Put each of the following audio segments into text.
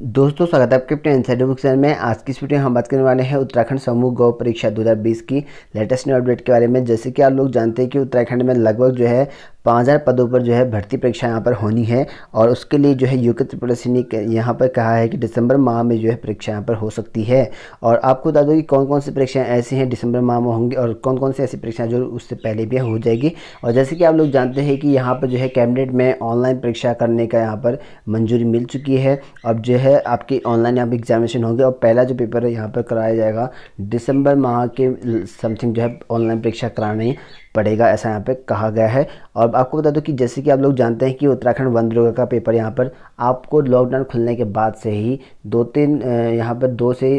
दोस्तों स्वागत है आपके अपने एनसाइड बुक में आज की इस वीडियो हम बात करने वाले हैं उत्तराखंड समूह गौ परीक्षा 2020 की लेटेस्ट न्यू अपडेट के बारे में जैसे कि आप लोग जानते हैं कि उत्तराखंड में लगभग जो है पाँच हज़ार पदों पर जो है भर्ती परीक्षा यहाँ पर होनी है और उसके लिए जो है योग्य त्रिपुरेसी ने यहाँ पर कहा है कि दिसंबर माह में जो है परीक्षा यहाँ पर हो सकती है और आपको बता दो कि कौन कौन सी परीक्षाएँ ऐसी हैं दिसंबर माह में होंगी और कौन कौन सी ऐसी परीक्षाएँ जो उससे पहले भी हो जाएगी और जैसे कि आप लोग जानते हैं कि यहाँ पर जो है कैबिनेट में ऑनलाइन परीक्षा करने का यहाँ पर मंजूरी मिल चुकी है अब जो है आपकी ऑनलाइन यहाँ पर एग्जामिनेशन होगी और पहला जो पेपर है यहाँ पर कराया जाएगा दिसंबर माह के समथिंग जो है ऑनलाइन परीक्षा करानी पड़ेगा ऐसा यहाँ पे कहा गया है और आपको बता दो कि जैसे कि आप लोग जानते हैं कि उत्तराखंड वन दुर्गा का पेपर यहाँ पर आपको लॉकडाउन खुलने के बाद से ही दो तीन यहाँ पर दो से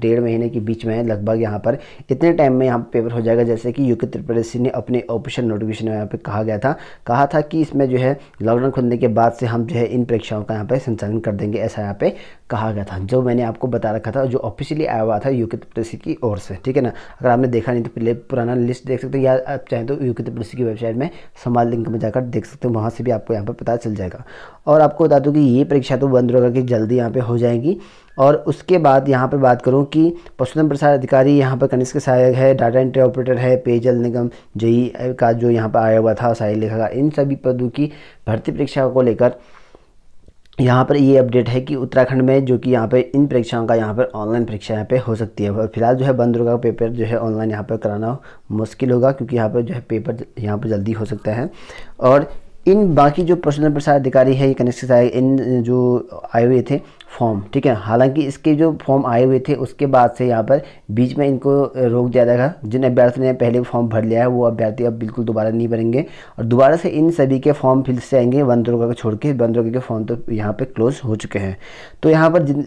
डेढ़ महीने के बीच में लगभग यहाँ पर इतने टाइम में यहाँ पेपर हो जाएगा जैसे कि यू के त्रिपुरेशी ने अपने ऑफिशियल नोटिफिकेशन में यहाँ पर कहा गया था कहा था कि इसमें जो है लॉकडाउन खुलने के बाद से हम जो है इन परीक्षाओं का यहाँ पर संचालन कर देंगे ऐसा यहाँ पर कहा गया था जो मैंने आपको बता रखा था जो ऑफिशियली आया हुआ था यू के की ओर से ठीक है ना अगर आपने देखा नहीं तो पुराना लिस्ट देख सकते हो या आप चाहें तो यूके यूनिवर्सिटी तो की वेबसाइट में समाल लिंक में जाकर देख सकते हैं वहाँ से भी आपको यहाँ पर पता चल जाएगा और आपको बता दूँ कि ये परीक्षा तो बंद रहेगा कि जल्दी यहाँ पर हो जाएगी और उसके बाद यहाँ पर बात करूँ कि पशुधन प्रसार अधिकारी यहाँ पर कनिष्क सहायक है डाटा एंट्री ऑपरेटर है पेयजल निगम जई का जो यहाँ पर आया हुआ था सहायक लेखा इन सभी पदों की भर्ती परीक्षा को लेकर यहाँ पर ये अपडेट है कि उत्तराखंड में जो कि यहाँ पे इन परीक्षाओं का यहाँ पर ऑनलाइन परीक्षा यहाँ पे हो सकती है और फिलहाल जो है बंद दुर्गा का पेपर जो है ऑनलाइन यहाँ पर कराना मुश्किल होगा क्योंकि यहाँ पर जो है पेपर यहाँ पर जल्दी हो सकता है और इन बाकी जो पर्सनल प्रसार अधिकारी है ये कनेक्शन आए इन जो आए हुए थे फॉर्म ठीक है हालांकि इसके जो फॉर्म आए हुए थे उसके बाद से यहाँ पर बीच में इनको रोक दिया जाएगा जिन अभ्यर्थी ने पहले फॉर्म भर लिया है वो अभ्यर्थी अब बिल्कुल दोबारा नहीं भरेंगे और दोबारा से इन सभी के फॉर्म फिर से आएंगे वन दुर्गा को छोड़ के वन दुर्गा के फॉर्म तो यहाँ पर क्लोज हो चुके हैं तो यहाँ पर जिन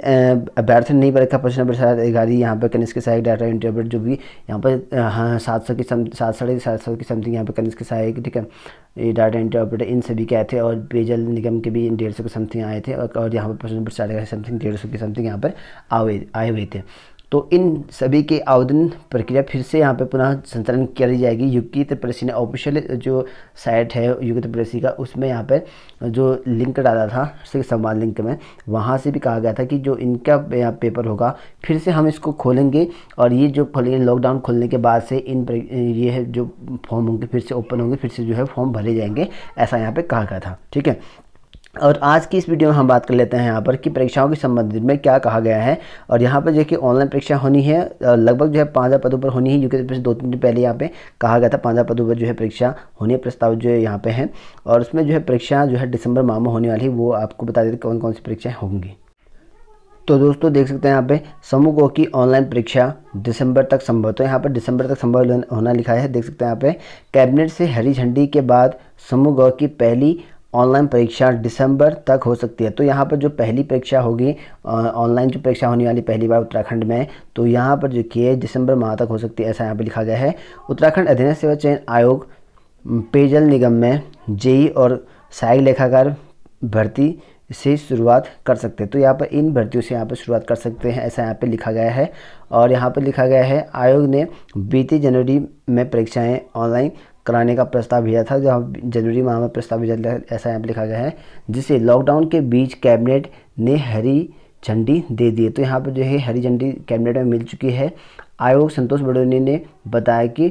अभ्यर्थी नहीं भर रखा पर्सनल प्रसार अधिकारी यहाँ पर कनिष्क सहायक डाटा इंटरप्रेट जो भी यहाँ पर हाँ, सात सौ की सम सात साढ़े सात सौ की समथिंग यहाँ पर कनिष्क सहायक ठीक है ये डाटा एंट्री ऑपरेटर इन सभी के आए थे और पेजल निगम के भी डेढ़ सौ के समथिंग आए थे और यहाँ पर पर्सन स्टार्ट समथिंग डेढ़ सौ के समथिंग यहाँ पर आए आए हुए थे तो इन सभी के आवेदन प्रक्रिया फिर से यहाँ पे पुनः संचालन करी जाएगी युगित प्रेसी ने ऑफिशियल जो साइट है युग त्रिप्रेसी का उसमें यहाँ पे जो लिंक डाला था संवाद लिंक में वहाँ से भी कहा गया था कि जो इनका यहाँ पेपर होगा फिर से हम इसको खोलेंगे और ये जो खोलेंगे लॉकडाउन खोलने के बाद से इन ये जो फॉर्म होंगे फिर से ओपन होंगे फिर से जो है फॉर्म भरे जाएंगे ऐसा यहाँ पर कहा गया था ठीक है और आज की इस वीडियो में हम बात कर लेते हैं यहाँ पर कि परीक्षाओं के संबंधित में क्या कहा गया है और यहाँ पर जो कि ऑनलाइन परीक्षा होनी है लगभग जो है पाँच हज़ार पदों पर होनी है यूके के दो तीन दिन पहले यहाँ पे कहा गया था पाँच हज़ार पदों पर जो है परीक्षा होनी है प्रस्ताव जो है यहाँ पे है और उसमें जो है परीक्षा जो है दिसंबर माह में होने वाली है वो आपको बता देते कौन कौन सी परीक्षाएँ होंगी तो दोस्तों देख सकते हैं यहाँ पे समूह को की ऑनलाइन परीक्षा दिसंबर तक संभव तो यहाँ पर दिसंबर तक संभव होना लिखा है देख सकते हैं यहाँ पे कैबिनेट से हरी झंडी के बाद समूह गौ की पहली ऑनलाइन परीक्षा दिसंबर तक हो सकती है तो यहाँ पर जो पहली परीक्षा होगी ऑनलाइन जो परीक्षा होने वाली पहली बार उत्तराखंड में तो यहाँ पर जो कि दिसंबर माह तक हो सकती है ऐसा यहाँ पर लिखा गया है उत्तराखंड अधीन सेवा चयन आयोग पेयजल निगम में जेई और सहायक लेखाकार भर्ती से शुरुआत कर सकते हैं तो यहाँ पर इन भर्तियों से यहाँ पर शुरुआत कर सकते हैं ऐसा यहाँ पर लिखा गया है और यहाँ पर लिखा गया है आयोग ने बीते जनवरी में परीक्षाएं ऑनलाइन कराने का प्रस्ताव भेजा था जो जनवरी माह में प्रस्ताव भेजा ऐसा यहाँ लिखा गया है जिसे लॉकडाउन के बीच कैबिनेट ने हरी झंडी दे दी तो यहाँ पर जो है हरी झंडी कैबिनेट में मिल चुकी है आयोग संतोष बडोनी ने बताया कि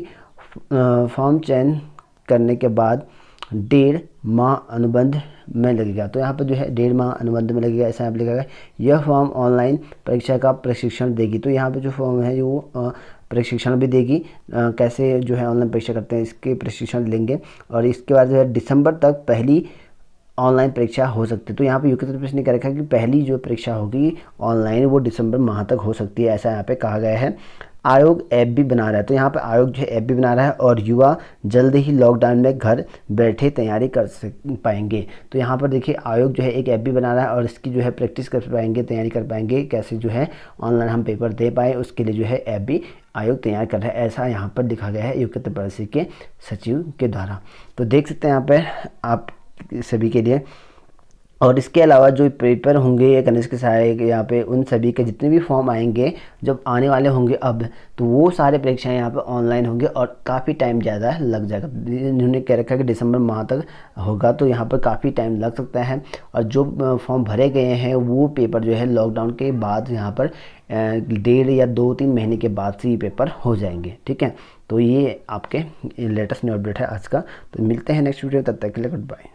फॉर्म चयन करने के बाद डेढ़ माह अनुबंध में लगेगा तो यहाँ पर जो है डेढ़ माह अनुबंध में लगेगा ऐसा यहाँ पर लिखा गया यह फॉर्म ऑनलाइन परीक्षा का प्रशिक्षण देगी तो यहाँ पर जो फॉर्म है वो प्रशिक्षण भी देगी कैसे जो है ऑनलाइन परीक्षा करते हैं इसके प्रशिक्षण लेंगे और इसके बाद जो है दिसंबर तक पहली ऑनलाइन परीक्षा हो सकती है तो यहाँ पे यूके प्रदेश ने कह रखा है कि पहली जो परीक्षा होगी ऑनलाइन वो दिसंबर माह तक हो सकती है ऐसा यहाँ पे कहा गया है आयोग ऐप भी बना रहा है तो यहाँ पर आयोग जो है ऐप भी बना रहा है और युवा जल्द ही लॉकडाउन में घर बैठे तैयारी कर पाएंगे तो यहाँ पर देखिए आयोग जो है एक ऐप भी बना रहा है और इसकी जो है प्रैक्टिस कर पाएंगे तैयारी कर पाएंगे कैसे जो है ऑनलाइन हम पेपर दे पाए उसके लिए जो है ऐप भी आयोग तैयार कर रहा है ऐसा यहाँ पर लिखा गया है युक्त परिषद के सचिव के द्वारा तो देख सकते हैं यहाँ पर आप सभी के लिए और इसके अलावा जो पेपर होंगे के सहायक यहाँ पे उन सभी के जितने भी फॉर्म आएंगे जब आने वाले होंगे अब तो वो सारे परीक्षाएं यहाँ पे ऑनलाइन होंगे और काफ़ी टाइम ज़्यादा लग जाएगा इन्होंने कह रखा है कि दिसंबर माह तक होगा तो यहाँ पर काफ़ी टाइम लग सकता है और जो फॉर्म भरे गए हैं वो पेपर जो है लॉकडाउन के बाद यहाँ पर डेढ़ या दो तीन महीने के बाद से ये पेपर हो जाएंगे ठीक है तो ये आपके लेटेस्ट न्यू अपडेट है आज का तो मिलते हैं नेक्स्ट वीडियो तब तक के लिए गुड बाय